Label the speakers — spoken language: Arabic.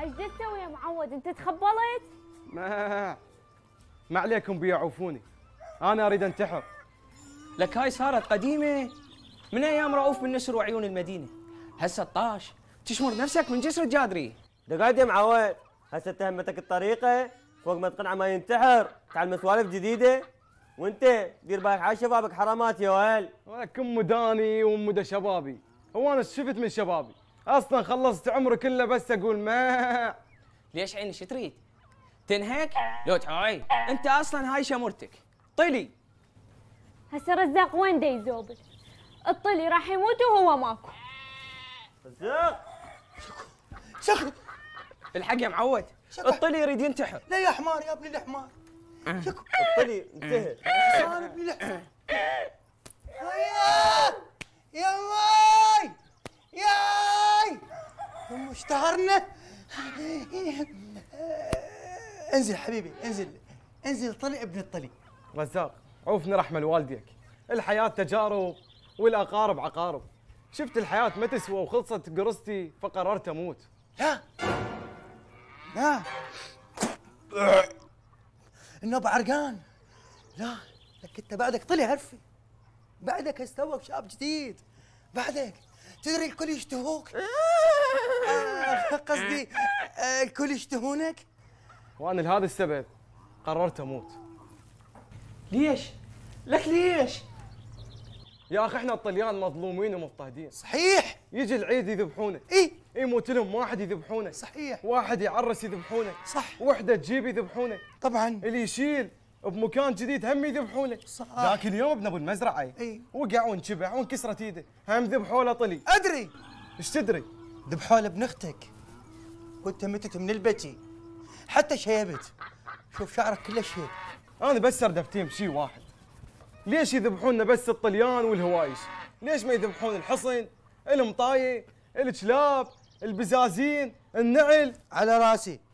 Speaker 1: ايش تسوي يا معود انت تخبلت ما ما عليكم بيعوفوني انا اريد انتحر لك هاي صارت قديمه من ايام رؤوف من نسر وعيون المدينه هسه طاش تشمر نفسك من جسر الجادري دقايق يا معود هسه تهمتك الطريقه فوق ما تقنعه ما ينتحر تعلم سوالف جديده وانت دير بالك على شبابك حرامات يا ويل ولك ام داني وام شبابي هو انا شفت من شبابي اصلا خلصت عمري كله بس اقول ما ليش عيني شو تريد؟ تنهك؟ لو تعاي انت اصلا هاي شمرتك طلي هسه رزاق وين دا يزوبل؟ الطلي راح يموت وهو ماكو رزاق شكو شكو الحق يا معود الطلي يريد ينتحر لا يا حمار يا ابن الحمار أه. شكو الطلي انتهى يا أه. ابن الحمار اشتهرنا انزل حبيبي انزل انزل طلع ابن الطلي رزاق عوفني رحمه لوالديك الحياه تجارب والاقارب عقارب شفت الحياه ما تسوى وخلصت قرصتي فقررت اموت لا لا النبع عرقان لا لك انت بعدك طلع عرفي بعدك استوى شاب جديد بعدك تدري الكل يشتهوك آه، قصدي آه، الكل يشتهونك وانا لهذا السبب قررت اموت ليش؟ لك ليش؟ يا اخي احنا الطليان مظلومين ومضطهدين صحيح يجي العيد يذبحونه اي يموت لهم واحد يذبحونه صحيح واحد يعرس يذبحونه صح وحده تجيب يذبحونه طبعا اللي يشيل بمكان جديد هم يذبحونه صح ذاك اليوم ابن ابو المزرعه اي وقع وانشبع وانكسرت ايده هم ذبحوا له طلي ادري ايش تدري؟ ذبحوا لابن اختك وانت متت من البتي حتى شيبت شوف شعرك كله شيء انا بس اردفتين بشيء واحد ليش يذبحوننا بس الطليان والهوايش ليش ما يذبحون الحصن المطايه الكلاب البزازين النعل على راسي